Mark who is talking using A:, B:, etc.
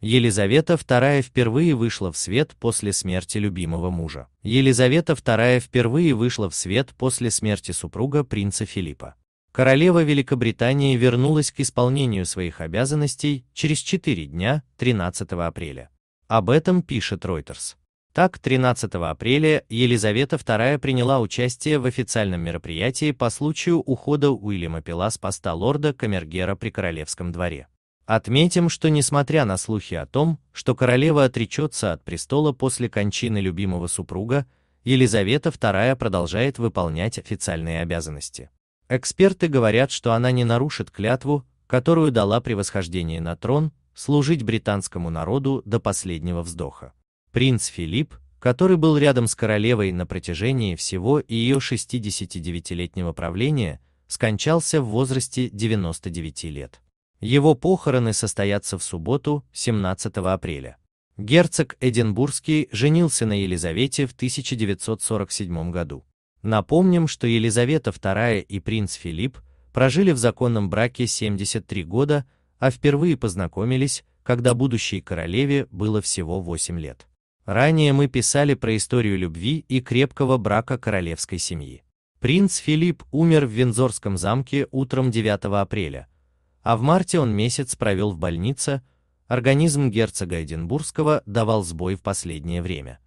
A: Елизавета II впервые вышла в свет после смерти любимого мужа. Елизавета II впервые вышла в свет после смерти супруга принца Филиппа. Королева Великобритании вернулась к исполнению своих обязанностей через 4 дня, 13 апреля. Об этом пишет Reuters. Так, 13 апреля Елизавета II приняла участие в официальном мероприятии по случаю ухода Уильяма Пила с поста лорда Камергера при королевском дворе. Отметим, что несмотря на слухи о том, что королева отречется от престола после кончины любимого супруга, Елизавета II продолжает выполнять официальные обязанности. Эксперты говорят, что она не нарушит клятву, которую дала при восхождении на трон, служить британскому народу до последнего вздоха. Принц Филипп, который был рядом с королевой на протяжении всего ее 69-летнего правления, скончался в возрасте 99 лет. Его похороны состоятся в субботу, 17 апреля. Герцог Эдинбургский женился на Елизавете в 1947 году. Напомним, что Елизавета II и принц Филипп прожили в законном браке 73 года, а впервые познакомились, когда будущей королеве было всего 8 лет. Ранее мы писали про историю любви и крепкого брака королевской семьи. Принц Филипп умер в Вензорском замке утром 9 апреля, а в марте он месяц провел в больнице, организм герцога Эдинбургского давал сбой в последнее время.